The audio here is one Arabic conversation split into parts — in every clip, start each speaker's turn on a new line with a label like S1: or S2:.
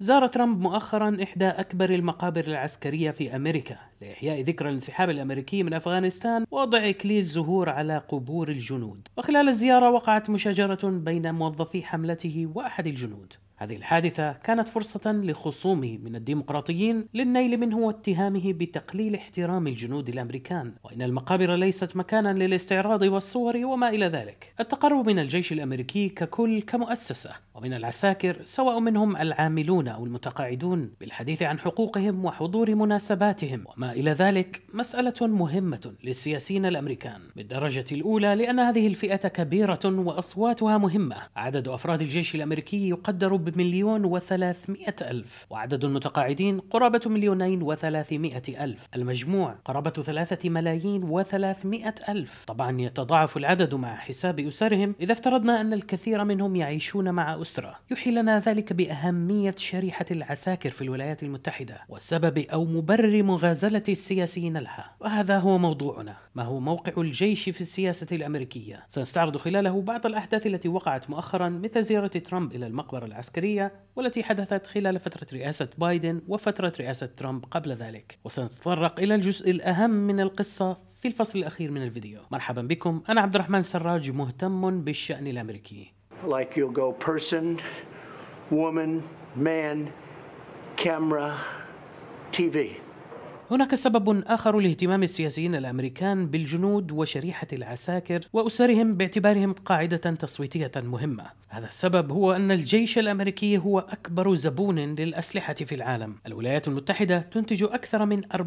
S1: زار ترامب مؤخرا إحدى أكبر المقابر العسكرية في أمريكا لإحياء ذكرى الانسحاب الأمريكي من أفغانستان ووضع إكليل زهور على قبور الجنود وخلال الزيارة وقعت مشاجرة بين موظفي حملته وأحد الجنود هذه الحادثة كانت فرصة لخصومه من الديمقراطيين للنيل منه واتهامه بتقليل احترام الجنود الأمريكان وإن المقابر ليست مكانا للاستعراض والصور وما إلى ذلك التقرب من الجيش الأمريكي ككل كمؤسسة ومن العساكر سواء منهم العاملون أو المتقاعدون بالحديث عن حقوقهم وحضور مناسباتهم وما إلى ذلك مسألة مهمة للسياسيين الأمريكان بالدرجة الأولى لأن هذه الفئة كبيرة وأصواتها مهمة عدد أفراد الجيش الأمريكي يقدر ب مليون وثلاثمائة ألف وعدد المتقاعدين قرابة مليونين وثلاثمائة ألف المجموع قرابة ثلاثة ملايين وثلاثمائة ألف طبعا يتضاعف العدد مع حساب أسرهم إذا افترضنا أن الكثير منهم يعيشون مع أسرة يحيي لنا ذلك بأهمية شريحة العساكر في الولايات المتحدة والسبب أو مبرر مغازلة السياسيين لها وهذا هو موضوعنا ما هو موقع الجيش في السياسة الأمريكية سنستعرض خلاله بعض الأحداث التي وقعت مؤخرا مثل زيارة ترامب إلى المقبرة العسكرية العسكرية والتي حدثت خلال فترة رئاسة بايدن وفترة رئاسة ترامب قبل ذلك وسنتطرق إلى الجزء الأهم من القصة في الفصل الأخير من الفيديو مرحبا بكم أنا عبد الرحمن سراج مهتم بالشأن الأمريكي like you'll go person, woman, man, camera, TV. هناك سبب آخر لاهتمام السياسيين الأمريكان بالجنود وشريحة العساكر وأسرهم باعتبارهم قاعدة تصويتية مهمة هذا السبب هو أن الجيش الأمريكي هو أكبر زبون للأسلحة في العالم الولايات المتحدة تنتج أكثر من 40%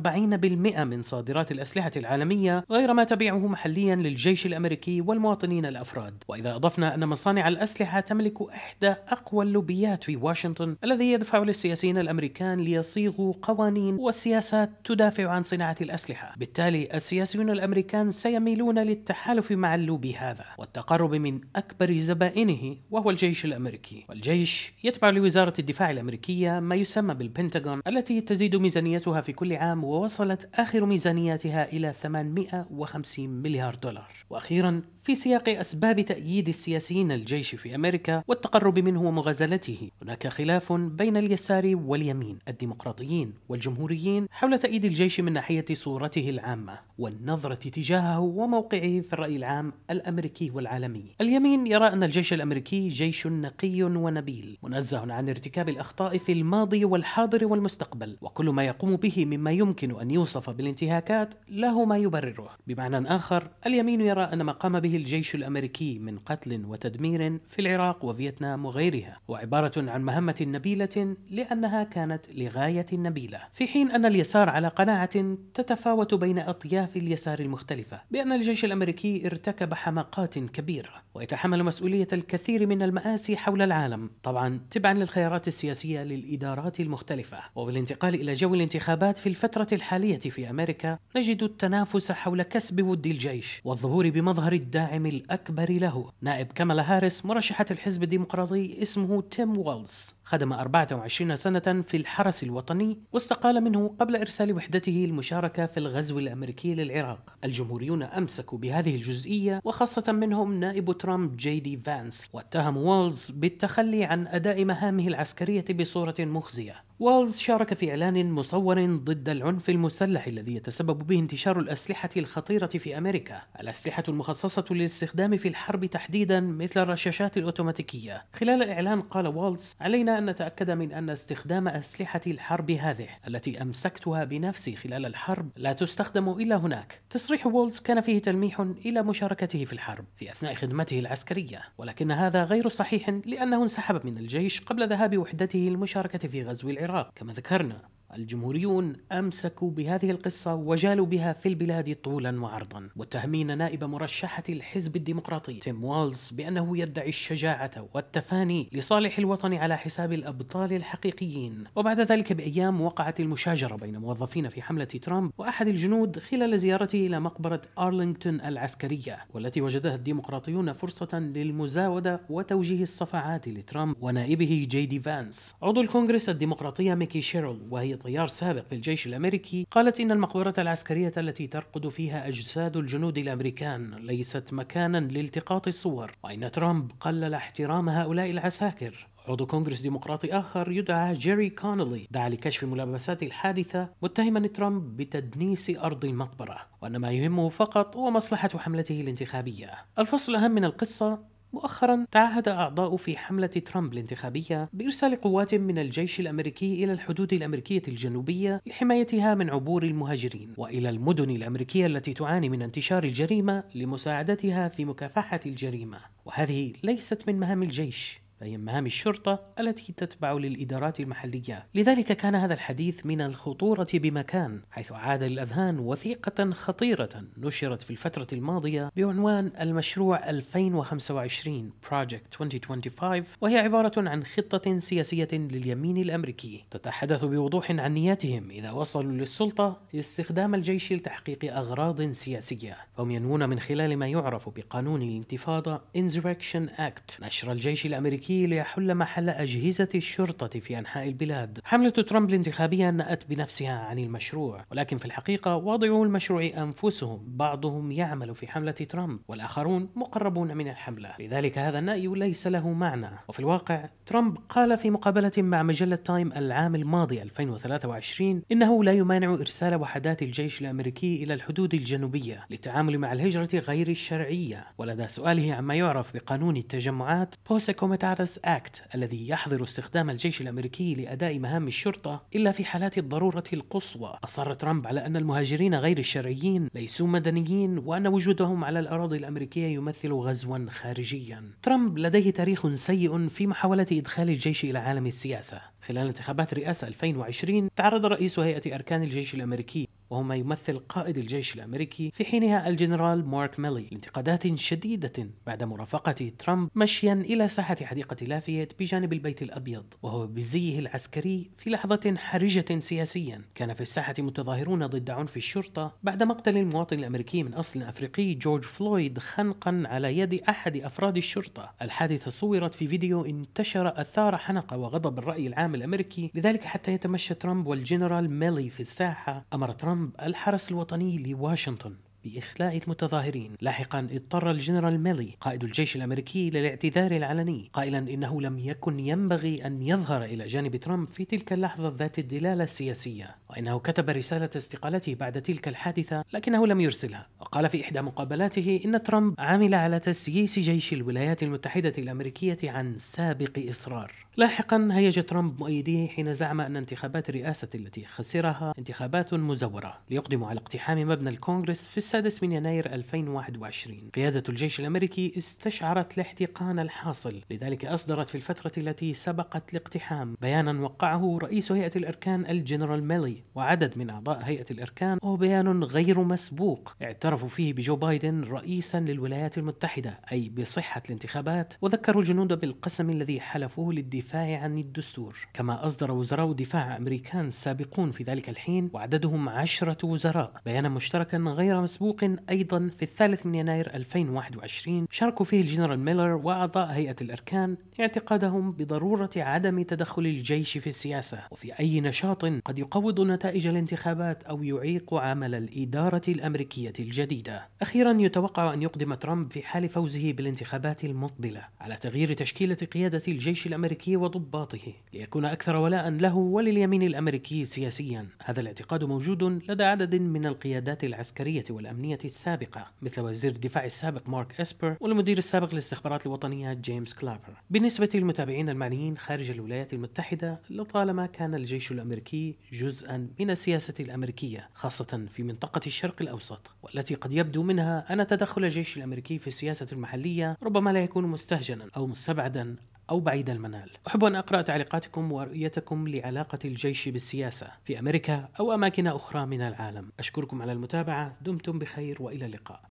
S1: من صادرات الأسلحة العالمية غير ما تبيعه محليا للجيش الأمريكي والمواطنين الأفراد وإذا أضفنا أن مصانع الأسلحة تملك إحدى أقوى اللوبيات في واشنطن الذي يدفع للسياسيين الأمريكان ليصيغوا قوانين وسياسات تدافع عن صناعة الأسلحة بالتالي السياسيون الأمريكان سيميلون للتحالف مع اللوبي هذا والتقرب من أكبر زبائنه وهو الجيش الأمريكي والجيش يتبع لوزارة الدفاع الأمريكية ما يسمى بالبنتاغون التي تزيد ميزانيتها في كل عام ووصلت آخر ميزانيتها إلى 850 مليار دولار وأخيرا في سياق أسباب تأييد السياسيين الجيش في أمريكا والتقرب منه ومغازلته هناك خلاف بين اليسار واليمين الديمقراطيين والجمهوريين حول تأييد الجيش من ناحية صورته العامة والنظرة تجاهه وموقعه في الرأي العام الأمريكي والعالمي اليمين يرى أن الجيش الأمريكي جيش نقي ونبيل منزه عن ارتكاب الأخطاء في الماضي والحاضر والمستقبل وكل ما يقوم به مما يمكن أن يوصف بالانتهاكات له ما يبرره بمعنى آخر اليمين يرى أن ما قام به الجيش الامريكي من قتل وتدمير في العراق وفيتنام وغيرها وعباره عن مهمه نبيله لانها كانت لغايه نبيله في حين ان اليسار على قناعه تتفاوت بين اطياف اليسار المختلفه بان الجيش الامريكي ارتكب حماقات كبيره ويتحمل مسؤولية الكثير من المآسي حول العالم طبعا تبعا للخيارات السياسية للإدارات المختلفة وبالانتقال إلى جو الانتخابات في الفترة الحالية في أمريكا نجد التنافس حول كسب ود الجيش والظهور بمظهر الداعم الأكبر له نائب كامالا هاريس مرشحة الحزب الديمقراطي اسمه تيم وولز خدم 24 سنة في الحرس الوطني واستقال منه قبل إرسال وحدته المشاركة في الغزو الأمريكي للعراق الجمهوريون أمسكوا بهذه الجزئية وخاصة منهم نائب ترامب جي دي فانس واتهم وولز بالتخلي عن أداء مهامه العسكرية بصورة مخزية والز شارك في إعلان مصور ضد العنف المسلح الذي يتسبب به انتشار الأسلحة الخطيرة في أمريكا الأسلحة المخصصة للاستخدام في الحرب تحديدا مثل الرشاشات الأوتوماتيكية خلال الإعلان قال والز علينا أن نتأكد من أن استخدام أسلحة الحرب هذه التي أمسكتها بنفسي خلال الحرب لا تستخدم إلا هناك تصريح والز كان فيه تلميح إلى مشاركته في الحرب في أثناء خدمته العسكرية ولكن هذا غير صحيح لأنه انسحب من الجيش قبل ذهاب وحدته المشاركة في غزو العراق العراق كما ذكرنا الجمهوريون أمسكوا بهذه القصة وجالوا بها في البلاد طولا وعرضا متهمين نائب مرشحة الحزب الديمقراطي تيم والز بأنه يدعي الشجاعة والتفاني لصالح الوطن على حساب الأبطال الحقيقيين وبعد ذلك بأيام وقعت المشاجرة بين موظفين في حملة ترامب وأحد الجنود خلال زيارته إلى مقبرة أرلينغتون العسكرية والتي وجدها الديمقراطيون فرصة للمزاودة وتوجيه الصفعات لترامب ونائبه جي دي فانس عضو الكونغرس الديمقراطية ميكي شيرل وهي طيار سابق في الجيش الأمريكي قالت إن المقبرة العسكرية التي ترقد فيها أجساد الجنود الأمريكان ليست مكانا لالتقاط الصور وإن ترامب قلل احترام هؤلاء العساكر عضو كونغرس ديمقراطي آخر يدعى جيري كونولي دعا لكشف ملابسات الحادثة متهما ترامب بتدنيس أرض المقبرة وأن ما يهمه فقط هو مصلحة حملته الانتخابية الفصل الأهم من القصة مؤخرا تعهد أعضاء في حملة ترامب الانتخابية بإرسال قوات من الجيش الأمريكي إلى الحدود الأمريكية الجنوبية لحمايتها من عبور المهاجرين وإلى المدن الأمريكية التي تعاني من انتشار الجريمة لمساعدتها في مكافحة الجريمة وهذه ليست من مهام الجيش فهي مهام الشرطة التي تتبع للإدارات المحلية لذلك كان هذا الحديث من الخطورة بمكان حيث عاد للأذهان وثيقة خطيرة نشرت في الفترة الماضية بعنوان المشروع 2025 Project 2025 وهي عبارة عن خطة سياسية لليمين الأمريكي تتحدث بوضوح عن نياتهم إذا وصلوا للسلطة استخدام الجيش لتحقيق أغراض سياسية فهم ينوون من خلال ما يعرف بقانون الانتفاضة Insurrection Act نشر الجيش الأمريكي الأمريكي ليحل محل أجهزة الشرطة في أنحاء البلاد حملة ترامب الانتخابية نأت بنفسها عن المشروع ولكن في الحقيقة واضعو المشروع أنفسهم بعضهم يعمل في حملة ترامب والآخرون مقربون من الحملة لذلك هذا النأي ليس له معنى وفي الواقع ترامب قال في مقابلة مع مجلة تايم العام الماضي 2023 إنه لا يمانع إرسال وحدات الجيش الأمريكي إلى الحدود الجنوبية للتعامل مع الهجرة غير الشرعية ولدى سؤاله عما يعرف بقانون التجمعات بوسكو ومتعرف بارس أكت الذي يحظر استخدام الجيش الأمريكي لأداء مهام الشرطة إلا في حالات الضرورة القصوى أصر ترامب على أن المهاجرين غير الشرعيين ليسوا مدنيين وأن وجودهم على الأراضي الأمريكية يمثل غزوا خارجيا ترامب لديه تاريخ سيء في محاولة إدخال الجيش إلى عالم السياسة خلال انتخابات رئاسة 2020 تعرض رئيس هيئة أركان الجيش الأمريكي وهو ما يمثل قائد الجيش الامريكي في حينها الجنرال مارك ميلي لانتقادات شديده بعد مرافقه ترامب مشيا الى ساحه حديقه لافيت بجانب البيت الابيض وهو بزيه العسكري في لحظه حرجه سياسيا كان في الساحه متظاهرون ضد عنف الشرطه بعد مقتل المواطن الامريكي من اصل افريقي جورج فلويد خنقا على يد احد افراد الشرطه الحادثه صورت في فيديو انتشر اثار حنقه وغضب الراي العام الامريكي لذلك حتى يتمشى ترامب والجنرال ميلي في الساحه امر ترامب ترامب الحرس الوطني لواشنطن بإخلاء المتظاهرين لاحقا اضطر الجنرال ميلي قائد الجيش الأمريكي للاعتذار العلني قائلا إنه لم يكن ينبغي أن يظهر إلى جانب ترامب في تلك اللحظة ذات الدلالة السياسية وإنه كتب رسالة استقالته بعد تلك الحادثة لكنه لم يرسلها وقال في إحدى مقابلاته إن ترامب عمل على تسييس جيش الولايات المتحدة الأمريكية عن سابق إصرار لاحقا هيج ترامب مؤيديه حين زعم أن انتخابات الرئاسة التي خسرها انتخابات مزورة ليقدموا على اقتحام مبنى الكونغرس في السادس من يناير 2021 قيادة الجيش الأمريكي استشعرت الاحتقان الحاصل لذلك أصدرت في الفترة التي سبقت الاقتحام بيانا وقعه رئيس هيئة الأركان الجنرال ميلي وعدد من أعضاء هيئة الإركان هو بيان غير مسبوق اعترفوا فيه بجو بايدن رئيسا للولايات المتحدة أي بصحة الانتخابات وذكروا الجنود بالقسم الذي حلفوه للدفاع عن الدستور كما أصدر وزراء دفاع أمريكان سابقون في ذلك الحين وعددهم عشرة وزراء بيانا مشتركا غير مسبوق أيضا في الثالث من يناير 2021 شاركوا فيه الجنرال ميلر وأعضاء هيئة الأركان اعتقادهم بضرورة عدم تدخل الجيش في السياسة وفي أي نشاط قد يقوض نتائج الانتخابات أو يعيق عمل الإدارة الأمريكية الجديدة أخيرا يتوقع أن يقدم ترامب في حال فوزه بالانتخابات المقبلة على تغيير تشكيلة قيادة الجيش الأمريكي وضباطه ليكون أكثر ولاء له ولليمين الأمريكي سياسيا هذا الاعتقاد موجود لدى عدد من القيادات العسكرية والأمنية السابقة مثل وزير الدفاع السابق مارك إسبر والمدير السابق للاستخبارات الوطنية جيمس كلابر بالنسبة للمتابعين المعنيين خارج الولايات المتحدة لطالما كان الجيش الأمريكي جزءا من السياسة الأمريكية خاصة في منطقة الشرق الأوسط والتي قد يبدو منها أن تدخل الجيش الأمريكي في السياسة المحلية ربما لا يكون مستهجنا أو مستبعدا أو بعيد المنال أحب أن أقرأ تعليقاتكم ورؤيتكم لعلاقة الجيش بالسياسة في أمريكا أو أماكن أخرى من العالم أشكركم على المتابعة دمتم بخير وإلى اللقاء